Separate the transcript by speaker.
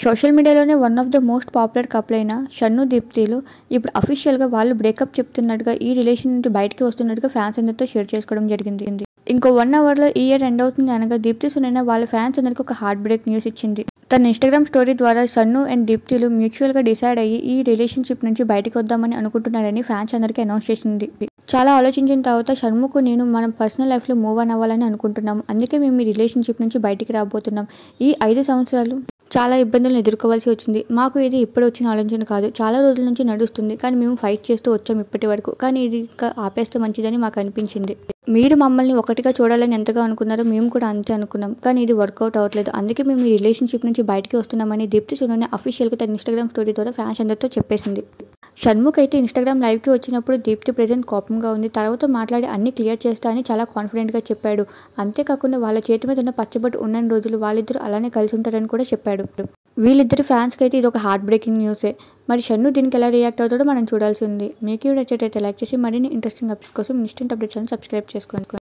Speaker 1: social మీడియాలోనే one of the most popular couple అయిన షన్ను దీప్తిలు ఇప్పుడు అఫీషియల్గా వాళ్ళు బ్రేకప్ చెప్తున్నట్టుగా ఈ రిలేషన్ నుంచి బయటకి వస్తున్నట్టుగా ఫ్యాన్స్ అందరితో షేర్ చేసుకోవడం జరిగింది ఇంకో వన్ అవర్లో ఈ ఇయర్ ఎండ్ అవుతుంది అనగా దీప్తి సునైన వాళ్ళ ఫ్యాన్స్ అందరికీ ఒక హార్ట్ బ్రేక్ న్యూస్ ఇచ్చింది తన ఇన్స్టాగ్రామ్ స్టోరీ ద్వారా సన్ను అండ్ దీప్తిలు మ్యూచువల్గా డిసైడ్ అయ్యి ఈ రిలేషన్షిప్ నుంచి బయటకు వద్దామని అనుకుంటున్నారని ఫ్యాన్స్ అందరికీ అనౌన్స్ చేసింది చాలా ఆలోచించిన తర్వాత షణ్ముఖ్ నేను మనం పర్సనల్ లైఫ్లో మూవ్ అన్ అవ్వాలని అనుకుంటున్నాం అందుకే మేము ఈ రిలేషన్షిప్ నుంచి బయటికి రాబోతున్నాం ఈ ఐదు సంవత్సరాలు చాలా ఇబ్బందులను ఎదుర్కోవాల్సి వచ్చింది మాకు ఇది ఇప్పుడు వచ్చిన ఆలోచన కాదు చాలా రోజుల నుంచి నడుస్తుంది కానీ మేము ఫైట్ చేస్తూ వచ్చాం ఇప్పటి వరకు కానీ ఇది ఇంకా ఆపేస్తే మంచిదని మాకు అనిపించింది మీరు మమ్మల్ని ఒకటిగా చూడాలని ఎంతగా అనుకున్నారో మేము కూడా అంతే అనుకున్నాం కానీ ఇది వర్కౌట్ అవ్వట్లేదు అందుకే మేము ఈ రిలేషన్షిప్ నుంచి బయటికి వస్తున్నామని దీప్తి సోనోని అఫీషియల్గా తన ఇన్స్టాగ్రామ్ స్టోరీ ద్వారా ఫ్యాన్స్ అందరితో చెప్పేసింది షణ్ముఖ్ అయితే ఇన్స్టాగ్రామ్ లైవ్కి వచ్చినప్పుడు దీప్తి ప్రజెంట్ కోపంగా ఉంది తర్వాత మాట్లాడి అన్ని క్లియర్ చేస్తా అని చాలా కాన్ఫిడెంట్గా చెప్పాడు అంతేకాకుండా వాళ్ళ చేతి మీద ఉన్న పచ్చబొట్టు ఉన్న రోజులు వాళ్ళిద్దరూ అలానే కలిసి ఉంటారని కూడా చెప్పాడు వీళ్ళిద్దరు ఫ్యాన్స్కి అయితే ఇది ఒక హార్ట్ బ్రేకింగ్ న్యూసే మరి షన్ను దీనికి ఎలా రియాక్ట్ అవుతాడో మనం చూడాల్సి ఉంది మీకు నచ్చేటైతే లైక్ చేసి మరిన్ని ఇంట్రెస్టింగ్ అప్డేట్స్ కోసం ఇన్స్టెంట్ అప్డేట్స్ సబ్స్క్రైబ్ చేసుకోండి